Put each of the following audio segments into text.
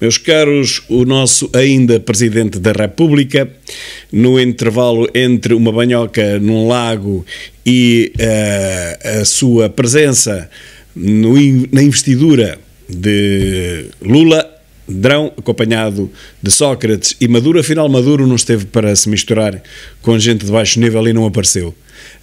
Meus caros, o nosso ainda Presidente da República, no intervalo entre uma banhoca num lago e uh, a sua presença no, na investidura de Lula, Drão, acompanhado de Sócrates e Maduro, afinal Maduro não esteve para se misturar com gente de baixo nível e não apareceu.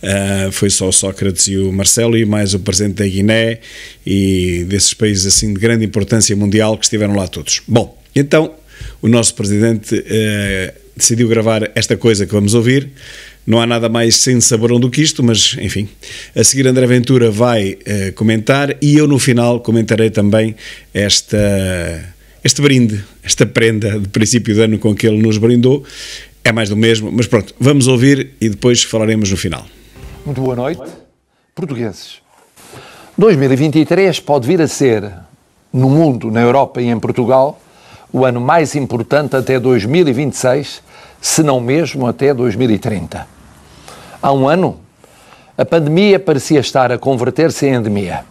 Uh, foi só o Sócrates e o Marcelo e mais o presidente da Guiné e desses países assim de grande importância mundial que estiveram lá todos. Bom, então o nosso presidente uh, decidiu gravar esta coisa que vamos ouvir. Não há nada mais sem saborão do que isto, mas enfim. A seguir, André Ventura vai uh, comentar e eu no final comentarei também esta este brinde, esta prenda de princípio de ano com que ele nos brindou, é mais do mesmo, mas pronto, vamos ouvir e depois falaremos no final. Muito boa noite, portugueses. 2023 pode vir a ser, no mundo, na Europa e em Portugal, o ano mais importante até 2026, se não mesmo até 2030. Há um ano, a pandemia parecia estar a converter-se em endemia.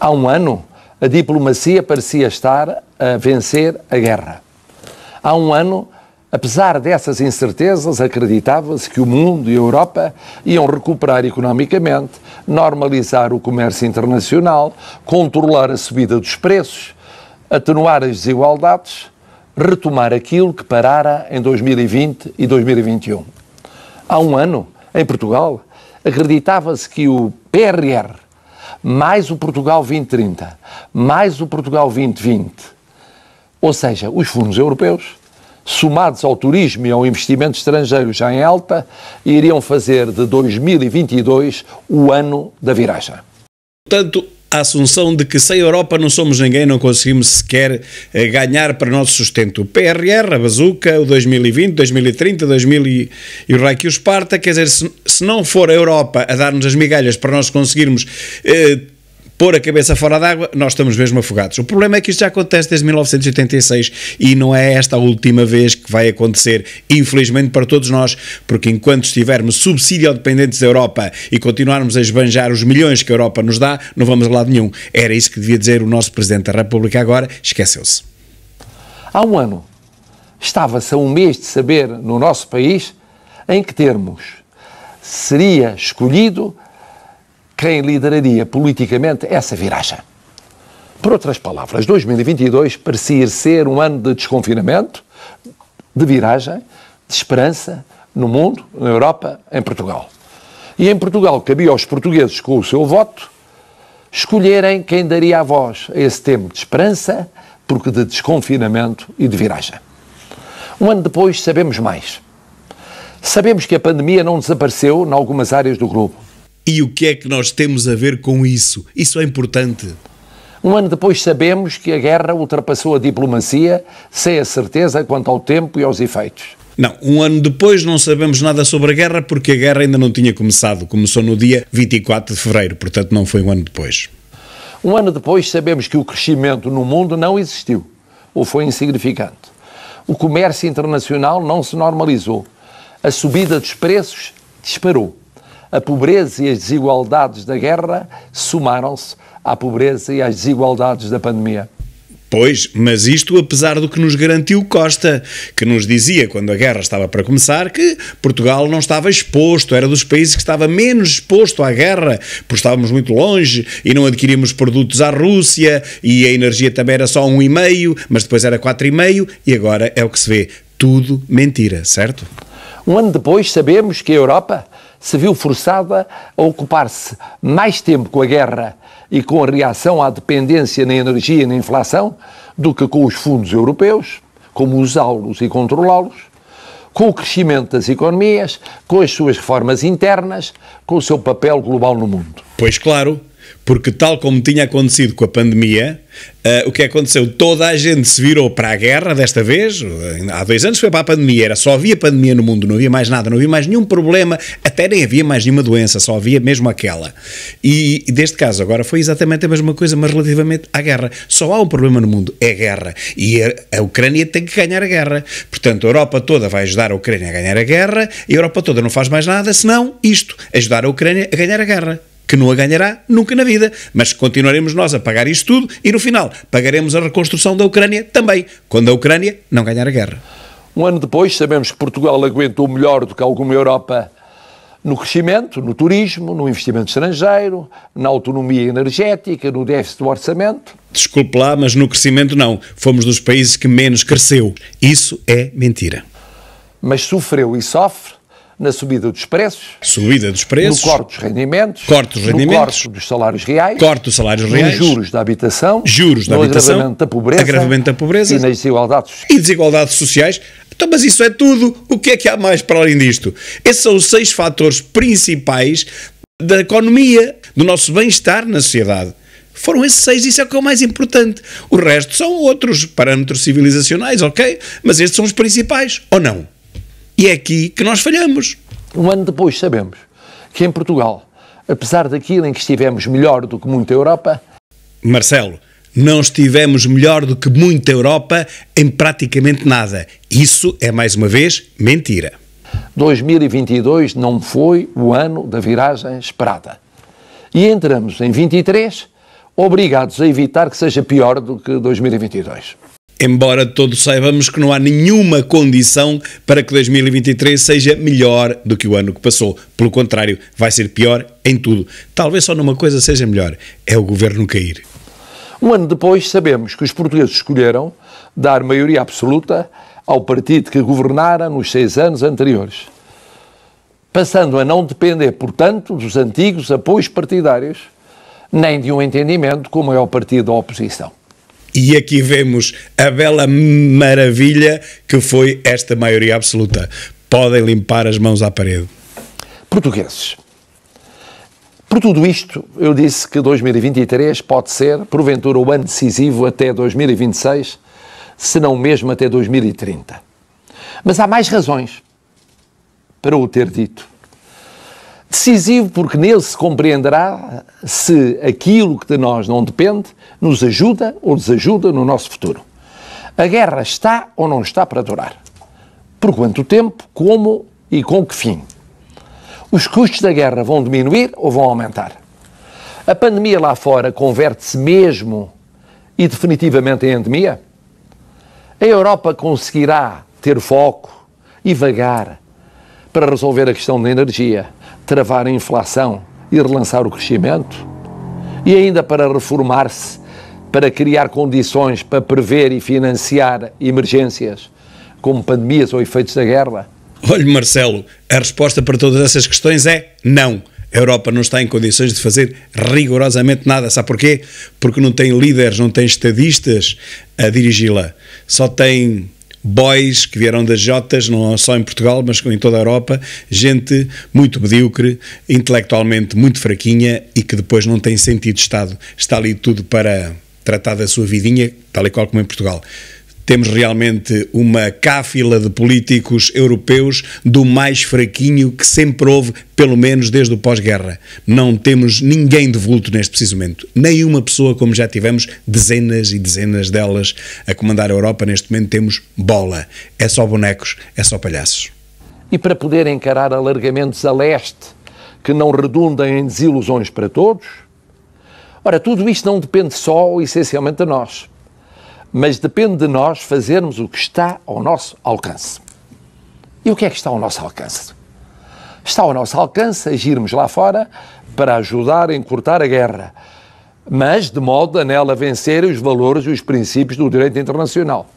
Há um ano, a diplomacia parecia estar a vencer a guerra. Há um ano, Apesar dessas incertezas, acreditava-se que o mundo e a Europa iam recuperar economicamente, normalizar o comércio internacional, controlar a subida dos preços, atenuar as desigualdades, retomar aquilo que parara em 2020 e 2021. Há um ano, em Portugal, acreditava-se que o PRR, mais o Portugal 2030, mais o Portugal 2020, ou seja, os fundos europeus, Somados ao turismo e ao investimento estrangeiro já em alta, iriam fazer de 2022 o ano da viragem. Portanto, a assunção de que sem Europa não somos ninguém, não conseguimos sequer eh, ganhar para o nosso sustento. O PRR, a Bazuca, o 2020, 2030, 2000 e, e o Reiki, que os quer dizer, se, se, não for a Europa a dar-nos as migalhas para nós conseguirmos eh, pôr a cabeça fora d'água, nós estamos mesmo afogados. O problema é que isto já acontece desde 1986 e não é esta a última vez que vai acontecer, infelizmente para todos nós, porque enquanto estivermos subsídio dependentes da Europa e continuarmos a esbanjar os milhões que a Europa nos dá, não vamos a lado nenhum. Era isso que devia dizer o nosso Presidente da República agora, esqueceu-se. Há um ano, estava-se a um mês de saber no nosso país em que termos seria escolhido quem lideraria politicamente essa viragem. Por outras palavras, 2022 parecia ser um ano de desconfinamento, de viragem, de esperança no mundo, na Europa, em Portugal. E em Portugal cabia aos portugueses, com o seu voto, escolherem quem daria a voz a esse tempo de esperança, porque de desconfinamento e de viragem. Um ano depois sabemos mais. Sabemos que a pandemia não desapareceu em algumas áreas do globo e o que é que nós temos a ver com isso? Isso é importante. Um ano depois sabemos que a guerra ultrapassou a diplomacia, sem a certeza quanto ao tempo e aos efeitos. Não, um ano depois não sabemos nada sobre a guerra porque a guerra ainda não tinha começado. Começou no dia 24 de fevereiro, portanto não foi um ano depois. Um ano depois sabemos que o crescimento no mundo não existiu ou foi insignificante. O comércio internacional não se normalizou. A subida dos preços disparou. A pobreza e as desigualdades da guerra somaram-se à pobreza e às desigualdades da pandemia. Pois, mas isto apesar do que nos garantiu Costa, que nos dizia quando a guerra estava para começar que Portugal não estava exposto, era dos países que estava menos exposto à guerra, porque estávamos muito longe e não adquiríamos produtos à Rússia e a energia também era só um e meio, mas depois era quatro e meio e agora é o que se vê, tudo mentira, certo? Um ano depois sabemos que a Europa se viu forçada a ocupar-se mais tempo com a guerra e com a reação à dependência na energia e na inflação do que com os fundos europeus, como usá-los e controlá-los, com o crescimento das economias, com as suas reformas internas, com o seu papel global no mundo. Pois claro, porque, tal como tinha acontecido com a pandemia, uh, o que aconteceu? Toda a gente se virou para a guerra desta vez. Eh, há dois anos foi para a pandemia, era só havia pandemia no mundo, não havia mais nada, não havia mais nenhum problema, até nem havia mais nenhuma doença, só havia mesmo aquela. E, e deste caso agora foi exatamente a mesma coisa, mas relativamente à guerra. Só há um problema no mundo, é a guerra. E a, a Ucrânia tem que ganhar a guerra. Portanto, a Europa toda vai ajudar a Ucrânia a ganhar a guerra, e a Europa toda não faz mais nada senão isto: ajudar a Ucrânia a ganhar a guerra que não a ganhará nunca na vida, mas continuaremos nós a pagar isto tudo e no final pagaremos a reconstrução da Ucrânia também, quando a Ucrânia não ganhar a guerra. Um ano depois, sabemos que Portugal aguentou melhor do que alguma Europa no crescimento, no turismo, no investimento estrangeiro, na autonomia energética, no déficit do orçamento. Desculpe lá, mas no crescimento não. Fomos dos países que menos cresceu. Isso é mentira. Mas sofreu e sofre na subida dos preços, subida dos preços, no corte dos rendimentos, corte dos rendimentos, corte dos salários reais, corte dos salários reais, nos juros da habitação, juros da habitação, agravamento da pobreza, agravamento da pobreza e nas desigualdades sociais. E desigualdades sociais. Então, mas isso é tudo. O que é que há mais para além disto? Esses são os seis fatores principais da economia, do nosso bem-estar na sociedade. Foram esses seis, isso é o que é o mais importante. O resto são outros parâmetros civilizacionais, ok? Mas estes são os principais, ou não? E é aqui que nós falhamos. Um ano depois sabemos que em Portugal, apesar daquilo em que estivemos melhor do que muita Europa. Marcelo, não estivemos melhor do que muita Europa em praticamente nada. Isso é, mais uma vez, mentira. 2022 não foi o ano da viragem esperada. E entramos em 23, obrigados a evitar que seja pior do que 2022 embora todos saibamos que não há nenhuma condição para que 2023 seja melhor do que o ano que passou. Pelo contrário, vai ser pior em tudo. Talvez só numa coisa seja melhor: é o governo cair. Um ano depois, sabemos que os portugueses escolheram dar maioria absoluta ao partido que governara nos seis anos anteriores, passando a não depender, portanto, dos antigos apoios partidários, nem de um entendimento com o maior partido da oposição. E aqui vemos a bela maravilha que foi esta maioria absoluta. Podem limpar as mãos à parede. Portugueses, por tudo isto, eu disse que 2023 pode ser, porventura, o ano decisivo até 2026, se não mesmo até 2030. Mas há mais razões para o ter dito. Decisivo porque nele se compreenderá se aquilo que de nós não depende nos ajuda ou desajuda no nosso futuro. A guerra está ou não está para durar? Por quanto tempo, como e com que fim? Os custos da guerra vão diminuir ou vão aumentar? A pandemia lá fora converte-se mesmo e definitivamente em endemia? A Europa conseguirá ter foco e vagar para resolver a questão da energia, travar a inflação e relançar o crescimento? E ainda para reformar-se, para criar condições para prever e financiar emergências, como pandemias ou efeitos da guerra? Olhe, Marcelo, a resposta para todas essas questões é não. A Europa não está em condições de fazer rigorosamente nada. Sabe porquê? Porque não tem líderes, não tem estadistas a dirigi-la. Só tem boys que vieram das Jotas, não só em Portugal, mas em toda a Europa, gente muito medíocre, intelectualmente muito fraquinha e que depois não tem sentido de Estado. Está ali tudo para tratar da sua vidinha, tal e qual como em Portugal. Temos realmente uma cáfila de políticos europeus do mais fraquinho que sempre houve, pelo menos desde o pós-guerra. Não temos ninguém de vulto neste preciso momento. Nem uma pessoa, como já tivemos dezenas e dezenas delas a comandar a Europa. Neste momento temos bola. É só bonecos, é só palhaços. E para poder encarar alargamentos a leste que não redundem em desilusões para todos? Ora, tudo isto não depende só essencialmente de nós mas depende de nós fazermos o que está ao nosso alcance. E o que é que está ao nosso alcance? Está ao nosso alcance agirmos lá fora para ajudar a encurtar a guerra, mas de modo a nela vencer os valores e os princípios do direito internacional.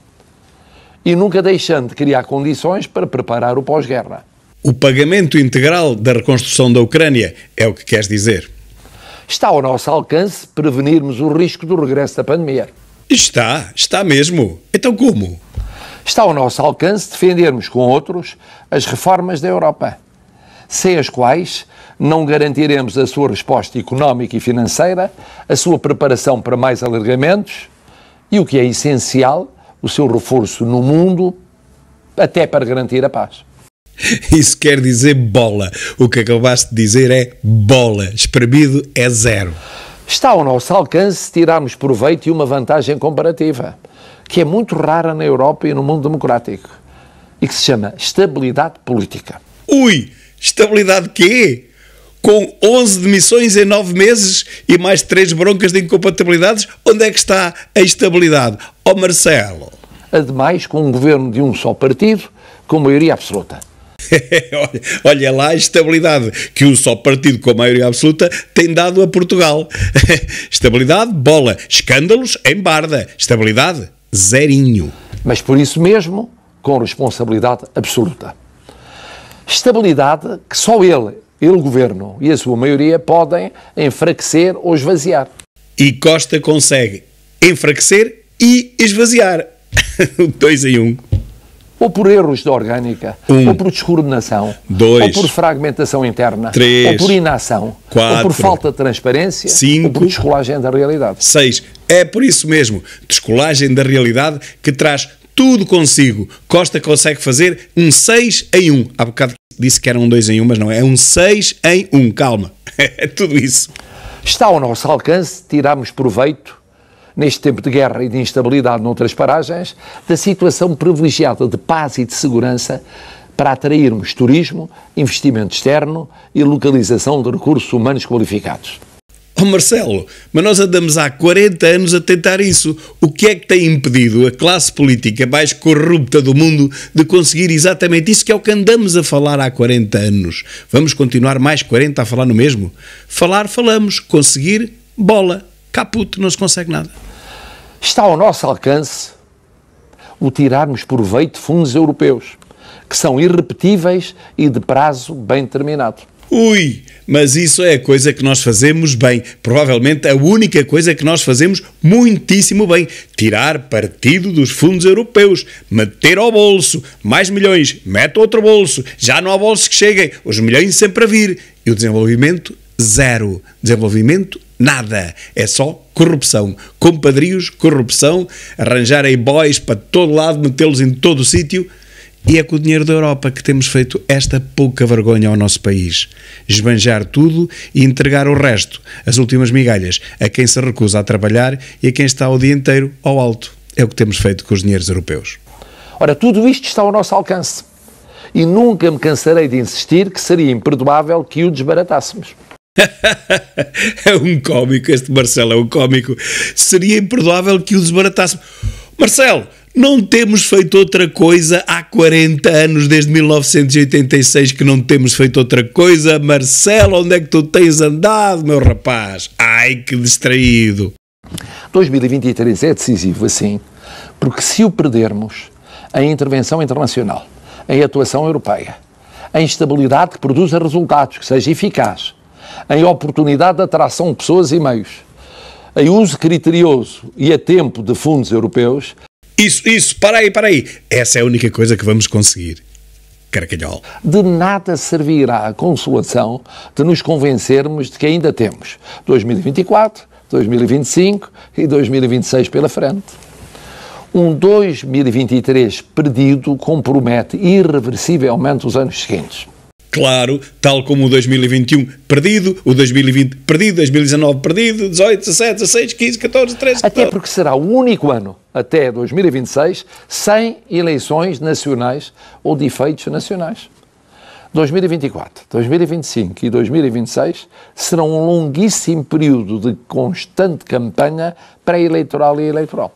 E nunca deixando de criar condições para preparar o pós-guerra. O pagamento integral da reconstrução da Ucrânia é o que queres dizer? Está ao nosso alcance prevenirmos o risco do regresso da pandemia. Está, está mesmo. Então como? Está ao nosso alcance defendermos com outros as reformas da Europa, sem as quais não garantiremos a sua resposta económica e financeira, a sua preparação para mais alargamentos e, o que é essencial, o seu reforço no mundo até para garantir a paz. Isso quer dizer bola. O que acabaste de dizer é bola. Espremido é zero. Está ao nosso alcance se tirarmos proveito e uma vantagem comparativa, que é muito rara na Europa e no mundo democrático, e que se chama estabilidade política. Ui, estabilidade quê? com 11 demissões em 9 meses e mais 3 broncas de incompatibilidades, onde é que está a estabilidade? Ó oh, Marcelo. Ademais, com um governo de um só partido, com maioria absoluta. olha, lá a estabilidade que um só partido com a maioria absoluta tem dado a Portugal. estabilidade, bola. Escândalos, em barda. Estabilidade, zerinho. Mas por isso mesmo, com responsabilidade absoluta. Estabilidade que só ele, ele, o governo e a sua maioria podem enfraquecer ou esvaziar. E Costa consegue enfraquecer e esvaziar. Dois em um ou por erros de orgânica, um, ou por descoordenação, dois, ou por fragmentação interna, três, ou por inação, quatro, ou por falta de transparência, cinco, ou por descolagem da realidade. Seis. É por isso mesmo, descolagem da realidade que traz tudo consigo. Costa consegue fazer um 6 em 1. Há bocado disse que era um 2 em 1, mas não, é, é um 6 em 1. Calma, é tudo isso. Está ao nosso alcance tirarmos proveito neste tempo de guerra e de instabilidade noutras paragens, da situação privilegiada de paz e de segurança para atrairmos turismo, investimento externo e localização de recursos humanos qualificados. Oh Marcelo, mas nós andamos há 40 anos a tentar isso. O que é que tem impedido a classe política mais corrupta do mundo de conseguir exatamente isso que é o que andamos a falar há 40 anos? Vamos continuar mais 40 a falar no mesmo? Falar, falamos. Conseguir, bola. Caputo, não se consegue nada. Está ao nosso alcance o tirarmos proveito de fundos europeus, que são irrepetíveis e de prazo bem determinado. Ui, mas isso é a coisa que nós fazemos bem. Provavelmente a única coisa que nós fazemos muitíssimo bem. Tirar partido dos fundos europeus. Meter ao bolso. Mais milhões. Mete outro bolso. Já não há bolsos que cheguem. Os milhões sempre a vir. E o desenvolvimento, zero. Desenvolvimento, Nada. É só corrupção. Compadrios, corrupção, arranjarem boys para todo lado, metê-los em todo o sítio. E é com o dinheiro da Europa que temos feito esta pouca vergonha ao nosso país. Esbanjar tudo e entregar o resto, as últimas migalhas, a quem se recusa a trabalhar e a quem está o dia inteiro ao alto. É o que temos feito com os dinheiros europeus. Ora, tudo isto está ao nosso alcance. E nunca me cansarei de insistir que seria imperdoável que o desbaratássemos é um cómico, este Marcelo é um cómico. Seria imperdoável que o desbaratasse. Marcelo, não temos feito outra coisa há 40 anos, desde 1986, que não temos feito outra coisa. Marcelo, onde é que tu tens andado, meu rapaz? Ai, que distraído. 2023 é decisivo, assim, porque se o perdermos, a intervenção internacional, a atuação europeia, a instabilidade que produza resultados, que seja eficaz, em oportunidade de atração de pessoas e meios, em uso criterioso e a tempo de fundos europeus. Isso, isso, para aí, para aí. Essa é a única coisa que vamos conseguir. Caracalhol. De nada servirá a consolação de nos convencermos de que ainda temos 2024, 2025 e 2026 pela frente. Um 2023 perdido compromete irreversivelmente os anos seguintes claro, tal como o 2021 perdido, o 2020 perdido, 2019 perdido, 18, 17, 16, 15, 14, 13. 14. Até porque será o único ano, até 2026, sem eleições nacionais ou de efeitos nacionais. 2024, 2025 e 2026 serão um longuíssimo período de constante campanha pré-eleitoral e eleitoral.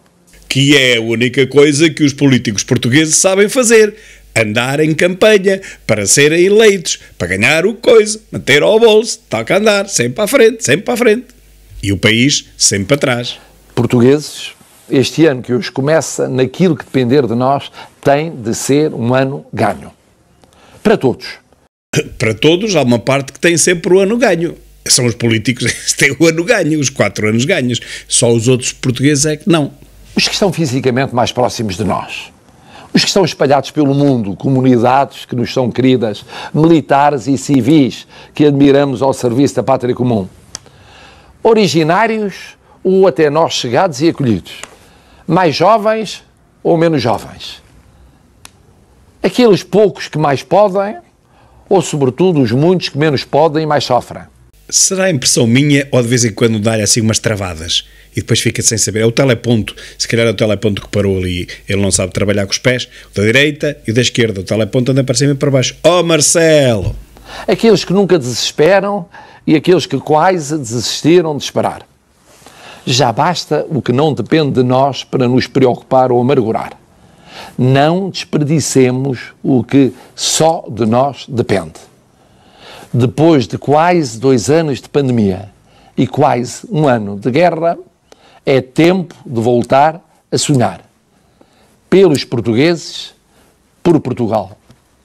Que é a única coisa que os políticos portugueses sabem fazer andar em campanha para serem eleitos, para ganhar o coisa, meter ao bolso, toca andar, sempre para a frente, sempre para a frente. E o país sempre para trás. Portugueses, este ano que hoje começa, naquilo que depender de nós, tem de ser um ano ganho. Para todos. Para todos, há uma parte que tem sempre o ano ganho. São os políticos que têm o ano ganho, os quatro anos ganhos. Só os outros portugueses é que não. Os que estão fisicamente mais próximos de nós os que estão espalhados pelo mundo, comunidades que nos são queridas, militares e civis que admiramos ao serviço da pátria comum, originários ou até nós chegados e acolhidos, mais jovens ou menos jovens, aqueles poucos que mais podem ou, sobretudo, os muitos que menos podem e mais sofrem. Será impressão minha ou de vez em quando dar assim umas travadas? e depois fica sem saber. É o teleponto, se calhar é o teleponto que parou ali, ele não sabe trabalhar com os pés, o da direita e o da esquerda, o teleponto anda para cima e para baixo. Oh Marcelo! Aqueles que nunca desesperam e aqueles que quase desistiram de esperar. Já basta o que não depende de nós para nos preocupar ou amargurar. Não desperdicemos o que só de nós depende. Depois de quase dois anos de pandemia e quase um ano de guerra, é tempo de voltar a sonhar. Pelos portugueses, por Portugal.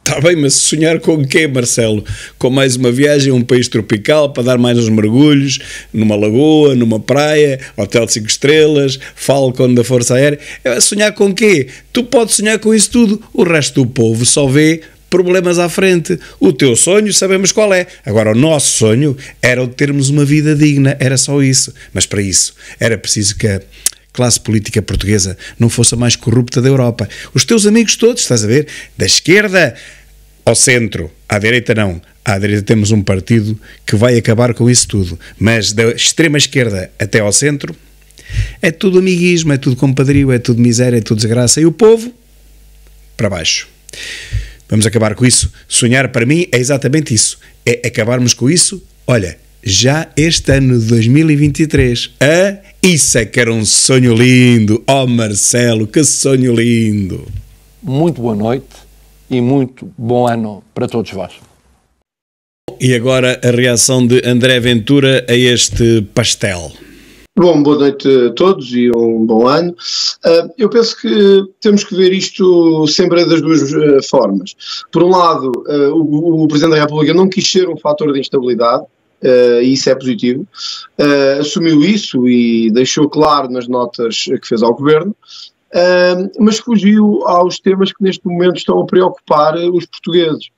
Está bem, mas sonhar com o quê, Marcelo? Com mais uma viagem a um país tropical para dar mais uns mergulhos, numa lagoa, numa praia, hotel de 5 estrelas, Falcon da Força Aérea. É, sonhar com o quê? Tu podes sonhar com isso tudo, o resto do povo só vê problemas à frente. O teu sonho sabemos qual é. Agora, o nosso sonho era o de termos uma vida digna, era só isso. Mas para isso era preciso que a classe política portuguesa não fosse a mais corrupta da Europa. Os teus amigos todos, estás a ver? Da esquerda ao centro, à direita não. À direita temos um partido que vai acabar com isso tudo. Mas da extrema esquerda até ao centro. É tudo amiguismo, é tudo compadrio, é tudo miséria, é tudo desgraça. E o povo para baixo. Vamos acabar com isso. Sonhar para mim é exatamente isso. É acabarmos com isso. Olha, já este ano de 2023. Ah, isso é que era um sonho lindo. Oh, Marcelo, que sonho lindo. Muito boa noite e muito bom ano para todos vós. E agora a reação de André Ventura a este pastel. Bom, boa noite a todos e um bom ano. Uh, eu penso que temos que ver isto sempre das duas uh, formas. Por um lado, uh, o, o Presidente da República não quis ser um fator de instabilidade, Uh, e isso é positivo. Uh, assumiu isso e deixou claro nas notas que fez ao governo, uh, mas fugiu aos temas que neste momento estão a preocupar os portugueses.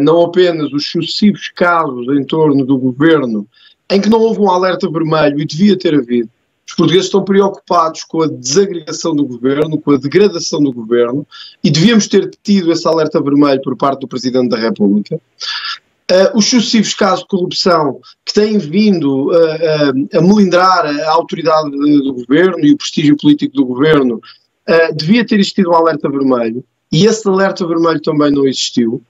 não apenas os sucessivos casos em torno do governo em que não houve um alerta vermelho e devia ter havido. Os portugueses estão preocupados com a desagregação do governo, com a degradação do governo, e devíamos ter tido esse alerta vermelho por parte do Presidente da República. Uh, os sucessivos casos de corrupção que têm vindo uh, uh, a melindrar a autoridade do governo e o prestígio político do governo, uh, devia ter existido um alerta vermelho, e esse alerta vermelho também não existiu.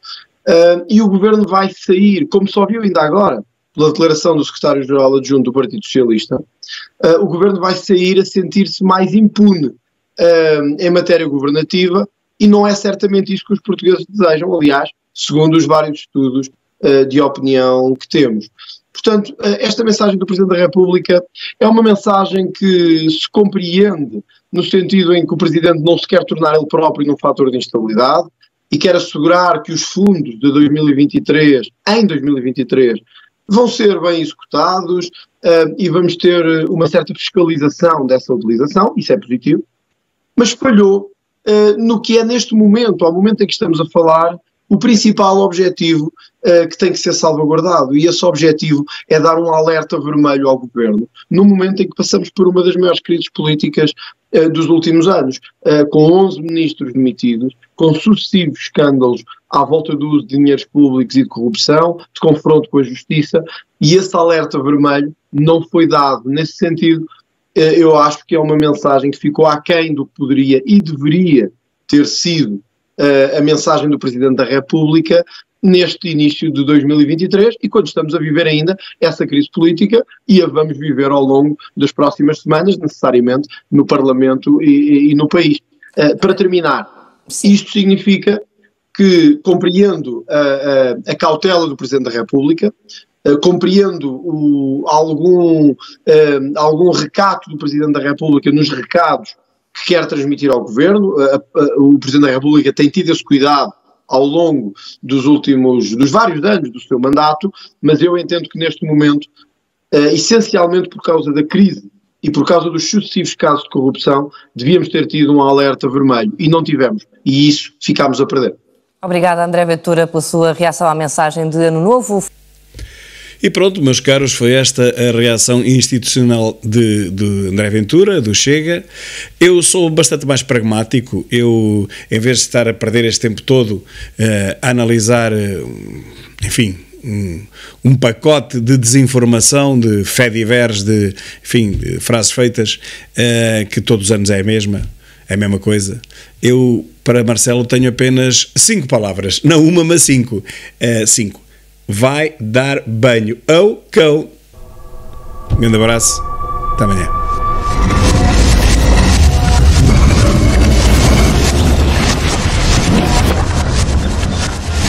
Uh, e o governo vai sair, como só viu ainda agora, pela declaração do secretário-geral adjunto do Partido Socialista, uh, o governo vai sair a sentir-se mais impune uh, em matéria governativa e não é certamente isso que os portugueses desejam, aliás, segundo os vários estudos uh, de opinião que temos. Portanto, esta mensagem do Presidente da República é uma mensagem que se compreende no sentido em que o Presidente não se quer tornar ele próprio num fator de instabilidade e quer assegurar que os fundos de 2023, em 2023, vão ser bem executados uh, e vamos ter eh, uma certa fiscalização dessa utilização, isso é positivo, mas falhou uh, no que é neste momento, ao momento em que estamos a falar, o principal objetivo uh, que tem que ser salvaguardado. E esse objetivo é dar um alerta vermelho ao governo, no momento em que passamos por uma das maiores crises políticas uh, dos últimos anos, uh, com 11 ministros demitidos, com sucessivos escândalos à volta do uso de dinheiros públicos e de corrupção, de confronto com a justiça, e esse alerta vermelho não foi dado. Nesse sentido, eu acho que é uma mensagem que ficou aquém do que poderia e deveria ter sido eh, a mensagem do Presidente da República neste início de 2023 e quando estamos a viver ainda essa crise política e a vamos viver ao longo das próximas semanas, necessariamente, no Parlamento e, e no país. Uh, para terminar, isto significa que compreendo a, a, a cautela do Presidente da República, Uh, compreendo o, algum, uh, algum recato do Presidente da República nos recados que quer transmitir ao governo. A, a, o Presidente da República tem tido esse cuidado ao longo dos últimos, dos vários anos do seu mandato, mas eu entendo que neste momento, eh, essencialmente por causa da crise e por causa dos sucessivos casos de corrupção, devíamos ter tido um alerta vermelho e não tivemos, e isso ficámos a perder. Obrigada, André Ventura, pela sua reação à mensagem de Ano Novo. E pronto, meus caros, foi esta a reação institucional de, de André Ventura, do Chega. Eu sou bastante mais pragmático. Eu, em vez de estar a perder este tempo todo uh, a analisar, uh, enfim, um, um, pacote de desinformação, de fé divers, de, enfim, de frases feitas, uh, que todos os anos é a mesma, é a mesma coisa. Eu, para Marcelo, tenho apenas cinco palavras. Não uma, mas cinco. Uh, cinco vai dar banho ao cão. Um grande abraço, até amanhã.